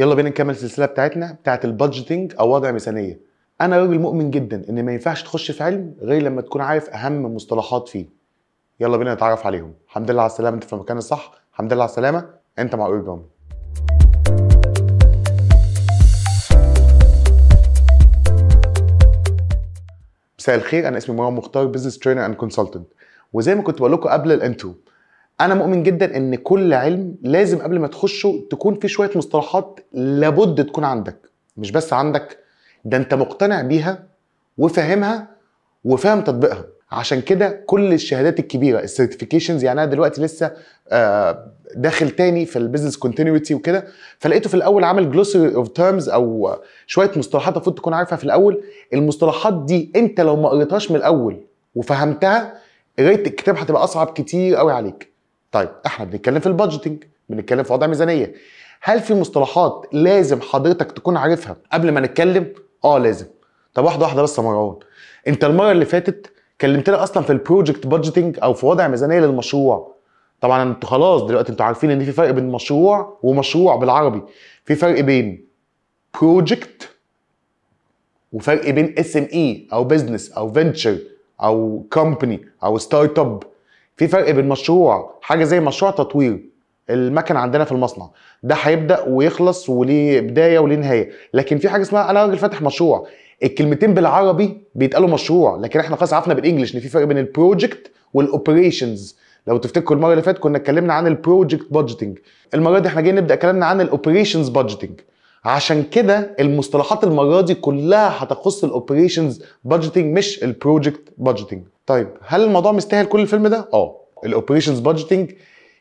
يلا بينا نكمل السلسله بتاعتنا بتاعت البادجيتنج او وضع ميزانيه انا راجل مؤمن جدا ان ما ينفعش تخش في علم غير لما تكون عارف اهم مصطلحات فيه يلا بينا نتعرف عليهم الحمد لله على السلامه انت في المكان الصح الحمد لله على السلامه انت مع قريب مساء الخير انا اسمي مروان مختار بزنس ترينر اند كونسلتنت وزي ما كنت بقول لكم قبل الانترو انا مؤمن جدا ان كل علم لازم قبل ما تخشه تكون في شويه مصطلحات لابد تكون عندك مش بس عندك ده انت مقتنع بيها وفاهمها وفاهم تطبيقها عشان كده كل الشهادات الكبيره السيرتيفيكيشنز يعني انا دلوقتي لسه آه، داخل تاني في البيزنس كونتينيوتي وكده فلقيته في الاول عامل جلوسري اوف تيرمز او شويه مصطلحات المفروض تكون عارفها في الاول المصطلحات دي انت لو ما قريتهاش من الاول وفهمتها قرايه الكتاب هتبقى اصعب كتير قوي عليك طيب احنا بنتكلم في البادجيتنج بنتكلم في وضع ميزانيه هل في مصطلحات لازم حضرتك تكون عارفها قبل ما نتكلم اه لازم طب واحده واحده بس يا مروان انت المره اللي فاتت كلمتنا اصلا في البروجكت بادجيتنج او في وضع ميزانيه للمشروع طبعا انتوا خلاص دلوقتي انتوا عارفين ان في فرق بين مشروع ومشروع بالعربي في فرق بين بروجكت وفرق بين اس ام اي او بزنس او فينتشر او كومباني او ستارت اب في فرق بين مشروع حاجه زي مشروع تطوير المكن عندنا في المصنع ده هيبدا ويخلص وليه بدايه وليه نهايه لكن في حاجه اسمها انا راجل فاتح مشروع الكلمتين بالعربي بيتقالوا مشروع لكن احنا خلاص عرفنا بالانجلش ان في فرق بين البروجكت والاوبريشنز لو تفتكروا المره اللي فاتت كنا اتكلمنا عن البروجكت بادجيتنج المره دي احنا جايين نبدا كلامنا عن الاوبريشنز بادجيتنج عشان كده المصطلحات المره دي كلها هتخص الاوبريشنز بادجيتنج مش البروجكت بادجيتنج طيب هل الموضوع مستاهل كل الفيلم ده؟ اه الاوبريشنز بادجتنج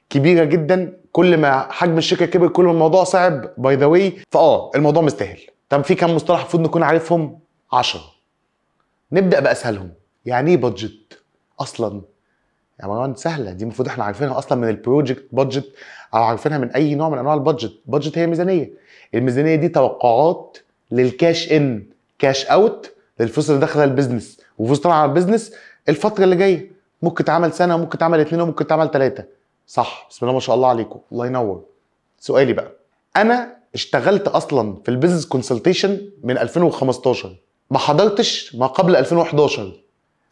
كبيره جدا كل ما حجم الشركه كبر كل ما الموضوع صعب باي ذا واي فاه الموضوع مستاهل طب في كام مصطلح المفروض نكون عارفهم 10 نبدا باسهلهم يعني ايه بادجت اصلا يا مروان سهله دي المفروض احنا عارفينها اصلا من البروجكت بادجت او عارفينها من اي نوع من انواع البادجت بادجت هي ميزانيه الميزانيه دي توقعات للكاش ان كاش اوت للفلوس اللي داخله البيزنس وفلوس طالعه على البيزنس الفتره اللي جايه ممكن تعمل سنه وممكن تعمل اتنين وممكن تعمل تلاته صح بسم الله ما شاء الله عليكم الله ينور سؤالي بقى انا اشتغلت اصلا في البيزنس كونسلتيشن من 2015 ما حضرتش ما قبل 2011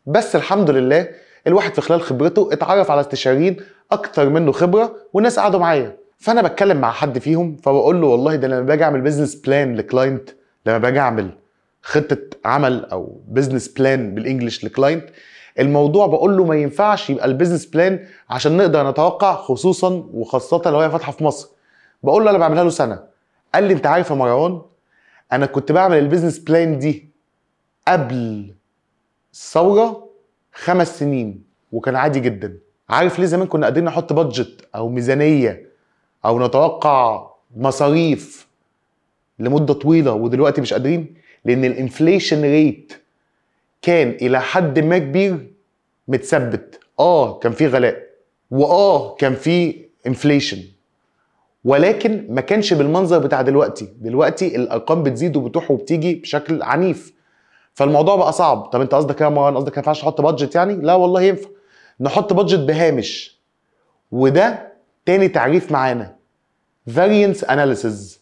بس الحمد لله الواحد في خلال خبرته اتعرف على استشاريين اكتر منه خبره وناس قعدوا معايا فانا بتكلم مع حد فيهم فبقول له والله ده لما باجي اعمل بيزنس بلان لكلاينت لما باجي اعمل خطه عمل او بيزنس بلان بالانجلش لكلاينت الموضوع بقول له ما ينفعش يبقى البيزنس بلان عشان نقدر نتوقع خصوصا وخاصه لو هي فاتحه في مصر بقول له انا بعملها له سنه قال لي انت عارف يا مروان انا كنت بعمل البيزنس بلان دي قبل الثوره خمس سنين وكان عادي جدا عارف ليه زمان كنا قادرين نحط بادجت او ميزانيه او نتوقع مصاريف لمده طويله ودلوقتي مش قادرين لان الانفليشن ريت كان الى حد ما كبير متثبت اه كان في غلاء واه كان في انفليشن ولكن ما كانش بالمنظر بتاع دلوقتي دلوقتي الارقام بتزيد وبتروح وبتيجي بشكل عنيف فالموضوع بقى صعب طب انت قصدك ايه يا مروان قصدك ما ينفعش احط بادجت يعني لا والله ينفع نحط بادجت بهامش وده تاني تعريف معانا variance analysis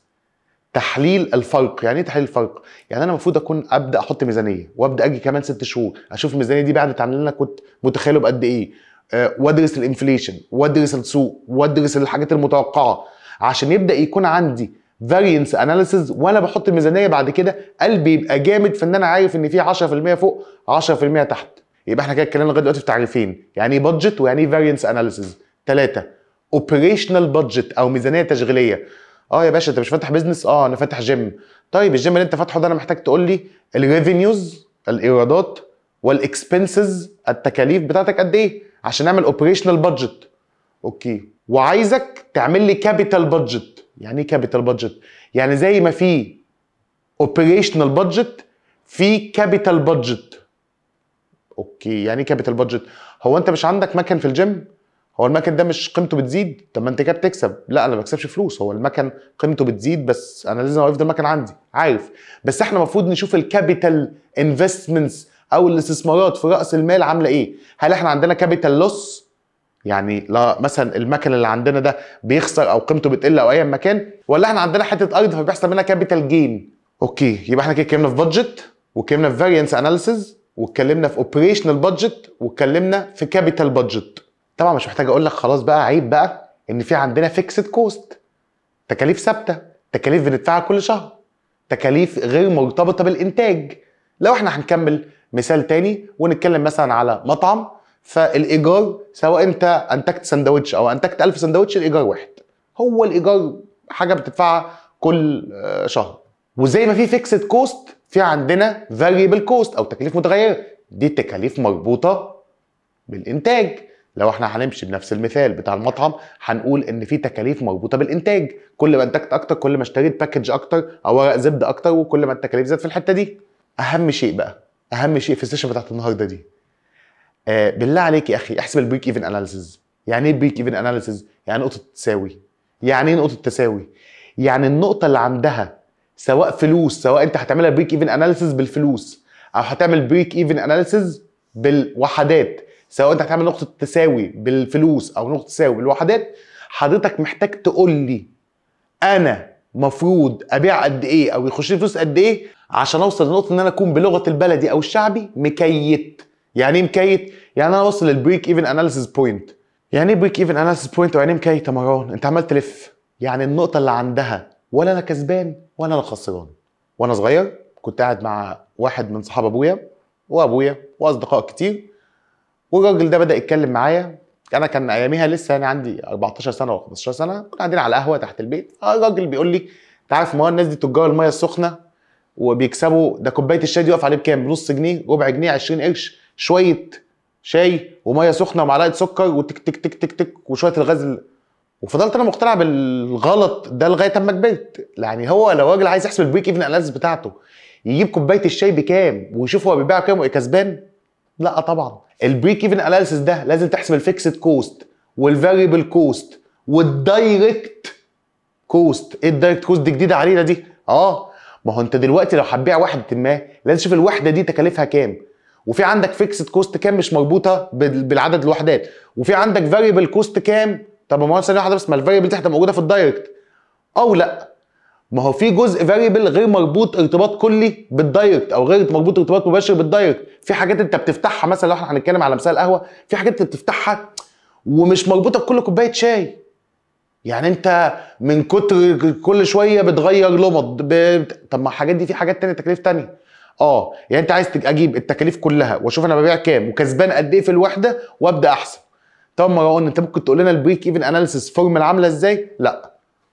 تحليل الفرق يعني ايه تحليل الفرق يعني انا المفروض اكون ابدا احط ميزانيه وابدا اجي كمان ست شهور اشوف الميزانيه دي بعد عن اللي انا كنت متخيله بقد ايه آه، وادرس الانفليشن وادرس السوق وادرس الحاجات المتوقعه عشان يبدا يكون عندي فارينس اناليسز وانا بحط الميزانيه بعد كده قلبي يبقى جامد في ان انا عارف ان في 10% فوق 10% تحت يبقى احنا كده اتكلمنا لغايه دلوقتي في تعريفين يعني ايه بادجت ويعني ايه فارينس اناليسز ثلاثه اوبريشنال بادجت او ميزانيه تشغيليه اه يا باشا انت مش فاتح بيزنس اه انا فاتح جيم طيب الجيم اللي انت فاتحه ده انا محتاج تقول لي الريفينيوز الايرادات والاكسبنسز التكاليف بتاعتك قد ايه عشان اعمل اوبريشنال بادجت اوكي وعايزك تعمل لي كابيتال بادجت يعني ايه كابيتال بادجت يعني زي ما في اوبريشنال بادجت في كابيتال بادجت اوكي يعني ايه كابيتال بادجت هو انت مش عندك مكان في الجيم هو المكن ده مش قيمته بتزيد طب ما انت كده بتكسب لا انا ما بكسبش فلوس هو المكن قيمته بتزيد بس انا لازم اوقف المكن عندي عارف بس احنا المفروض نشوف الكابيتال انفستمنتس او الاستثمارات في راس المال عامله ايه هل احنا عندنا كابيتال لوس يعني لا مثلا المكن اللي عندنا ده بيخسر او قيمته بتقل او ايا مكان ولا احنا عندنا حته ارض فبيحصل منها كابيتال جين اوكي يبقى احنا كده اتكلمنا في بادجت واتكلمنا في فارينس اناليسيز واتكلمنا في اوبريشنال بادجت واتكلمنا في كابيتال بادجت طبعا مش محتاج اقول لك خلاص بقى عيب بقى ان في عندنا فيكسد كوست تكاليف ثابته تكاليف بندفعها كل شهر تكاليف غير مرتبطه بالانتاج لو احنا هنكمل مثال تاني ونتكلم مثلا على مطعم فالايجار سواء انت انتجت سندوتش او انتجت 1000 سندوتش الايجار واحد هو الايجار حاجه بتدفعها كل آه، شهر وزي ما في فيكسد كوست في عندنا فاريبل كوست او تكاليف متغيره دي تكاليف مربوطه بالانتاج لو احنا هنمشي بنفس المثال بتاع المطعم هنقول ان في تكاليف مربوطه بالانتاج كل ما انتجت اكتر كل ما اشتريت باكج اكتر او ورق زبده اكتر وكل ما التكاليف زادت في الحته دي اهم شيء بقى اهم شيء في السيشن بتاعت النهارده دي آه بالله عليك يا اخي احسب البريك ايفن اناليسيز يعني ايه بريك ايفن اناليسيز يعني نقطه التساوي يعني ايه نقطه التساوي يعني النقطه اللي عندها سواء فلوس سواء انت هتعملها بريك ايفن اناليسيز بالفلوس او هتعمل بريك ايفن اناليسيز بالوحدات سواء انت هتعمل نقطه تساوي بالفلوس او نقطه تساوي بالوحدات حضرتك محتاج تقول لي انا مفروض ابيع قد ايه او يخش لي فلوس قد ايه عشان اوصل لنقطه ان انا اكون بلغه البلدي او الشعبي مكيت يعني ايه مكيت يعني انا اوصل للبريك ايفن اناليسيس بوينت يعني ايه بريك ايفن اناليسيس بوينت يعني ايه مكيت يا مروان انت عمال تلف يعني النقطه اللي عندها ولا انا كسبان ولا انا خسران وانا صغير كنت قاعد مع واحد من صحاب ابويا وابويا واصدقاء كتير والراجل ده بدا يتكلم معايا انا كان اياميها لسه يعني عندي 14 سنه و15 سنه كنا قاعدين على قهوه تحت البيت الراجل آه، بيقول لي انت عارف ما الناس دي تجار الميه السخنه وبيكسبوا ده كوبايه الشاي دي واقف عليه بكام؟ بنص جنيه ربع جنيه 20 قرش شويه شاي وميه سخنه ومعلقه سكر وتك تك تك تك تك وشويه الغاز وفضلت انا مقتنع بالغلط ده لغايه اما كبرت يعني هو لو راجل عايز يحسب البريك ايفن بتاعته يجيب كوبايه الشاي بكام ويشوف هو بيبيعها بكام كسبان لا طبعا البريك ايفن اناليسيس ده لازم تحسب الفيكسد كوست والفاريبل كوست والدايركت كوست ايه الدايركت كوست دي جديده علينا دي اه ما هو انت دلوقتي لو هتبيع وحده ما لازم تشوف الوحده دي تكاليفها كام وفي عندك فيكسد كوست كام مش مربوطه بالعدد الوحدات وفي عندك فاريبل كوست كام طب ما هو ثانيه واحده بس ما الفاريبل دي هتبقى موجوده في الدايركت او لا ما هو في جزء فاريبل غير مربوط ارتباط كلي بالدايركت او غير مربوط ارتباط مباشر بالدايركت في حاجات انت بتفتحها مثلا لو احنا هنتكلم على مثال قهوه في حاجات انت بتفتحها ومش مربوطه بكل كوبايه شاي يعني انت من كتر كل شويه بتغير لمض ب... طب ما الحاجات دي في حاجات تانية تكاليف تانية اه يعني انت عايز اجيب التكاليف كلها واشوف انا ببيع كام وكسبان قد ايه في الوحده وابدا احسب طب مروان انت ممكن تقول لنا البريك ايفن اناليسيس فورمولا عامله ازاي لا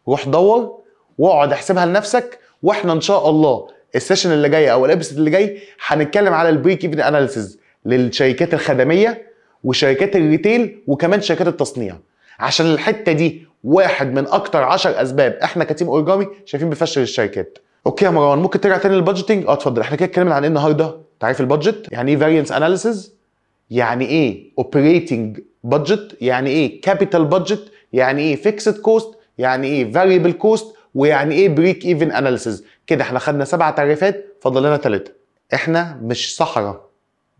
روح دور واقعد احسبها لنفسك واحنا ان شاء الله السيشن اللي جاي او الابسود اللي جاي هنتكلم على البريك ايفن اناليسيز للشركات الخدميه وشركات الريتيل وكمان شركات التصنيع عشان الحته دي واحد من اكتر 10 اسباب احنا كتيم اورجامي شايفين بفشل الشركات اوكي يا مروان ممكن ترجع تاني للبادجيتنج اه اتفضل احنا كده اتكلمنا عن ايه النهارده تعريف البادجت يعني ايه فارينس اناليسيز يعني ايه اوبريتنج بادجت يعني ايه كابيتال بادجت يعني ايه فيكسد كوست يعني ايه فاريبل كوست ويعني ايه بريك ايفن اناليسز كده احنا خدنا سبع تعريفات فاضل لنا ثلاثه احنا مش صحراء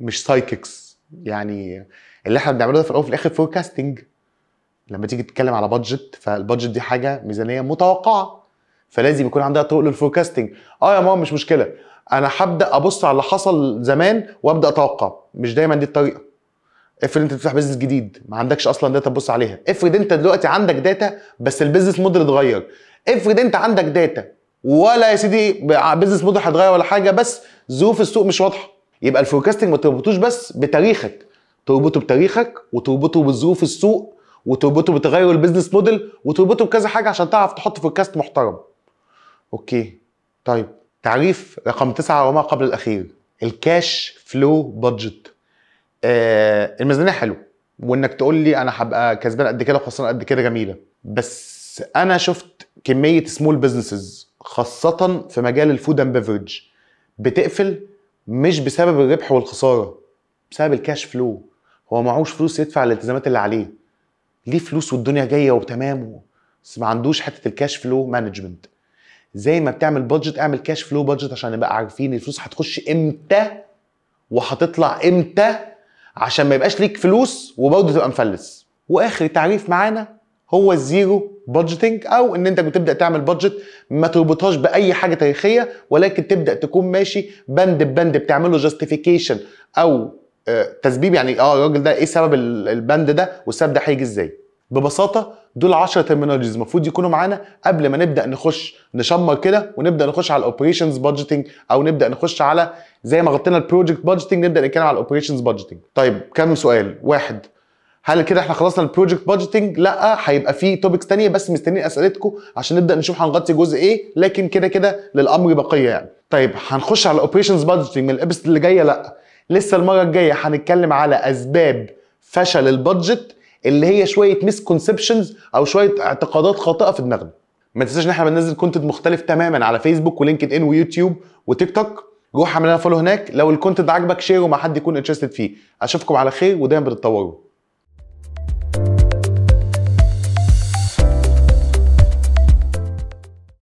مش سايككس يعني اللي احنا بنعمله ده في الاول وفي الاخر فوركاستنج لما تيجي تتكلم على بادجت فالبادجت دي حاجه ميزانيه متوقعه فلازم يكون عندها طرق للفوركاستنج اه يا ماما مش مشكله انا هبدا ابص على اللي حصل زمان وابدا اتوقع مش دايما دي الطريقه افرض انت بتفتح بيزنس جديد ما عندكش اصلا داتا تبص عليها افرض انت دلوقتي عندك داتا بس البيزنس موديل اتغير افرض انت عندك داتا ولا يا سيدي بزنس موديل هيتغير ولا حاجه بس ظروف السوق مش واضحه يبقى الفوركاستنج ما تربطوش بس بتاريخك تربطه بتاريخك وتربطه بظروف السوق وتربطه بتغير البيزنس موديل وتربطه بكذا حاجه عشان تعرف تحط فوركاست محترم اوكي طيب تعريف رقم تسعة وما قبل الاخير الكاش فلو بادجت آه الميزانيه حلوه وانك تقول لي انا هبقى كسبان قد كده وخسران قد كده جميله بس بس انا شفت كميه سمول بزنسز خاصه في مجال الفود اند بيفرج بتقفل مش بسبب الربح والخساره بسبب الكاش فلو هو معهوش فلوس يدفع الالتزامات اللي عليه ليه فلوس والدنيا جايه وتمام بس ما عندوش حته الكاش فلو مانجمنت زي ما بتعمل بادجت اعمل كاش فلو بادجت عشان نبقى عارفين الفلوس هتخش امتى وهتطلع امتى عشان ما يبقاش ليك فلوس وبرضه تبقى مفلس واخر تعريف معانا هو الزيرو بادجيتنج او ان انت بتبدا تعمل بادجت ما تربطهاش باي حاجه تاريخيه ولكن تبدا تكون ماشي بند ببند بتعمله جاستيفيكيشن او آه، تسبيب يعني اه الراجل ده ايه سبب البند ده والسبب ده هيجي ازاي ببساطه دول 10 ترمينولوجيز المفروض يكونوا معانا قبل ما نبدا نخش نشمر كده ونبدا نخش على الاوبريشنز بادجيتنج او نبدا نخش على زي ما غطينا البروجكت بادجيتنج نبدا نتكلم على الاوبريشنز بادجيتنج طيب كم سؤال واحد هل كده احنا خلصنا البروجكت بادجيتنج لا هيبقى في توبكس ثانيه بس مستنيين اسئلتكم عشان نبدا نشوف هنغطي جزء ايه لكن كده كده للامر بقيه يعني طيب هنخش على الاوبريشنز بادجيتنج من الابس اللي جايه لا لسه المره الجايه هنتكلم على اسباب فشل البادجت اللي هي شويه مسكونسبشنز او شويه اعتقادات خاطئه في دماغنا ما تنساش ان احنا بننزل كونتنت مختلف تماما على فيسبوك ولينكد ان ويوتيوب وتيك توك روح اعمل لنا فولو هناك لو الكونتنت عجبك شيره مع حد يكون انترستد فيه اشوفكم على خير ودايما بتتطوروا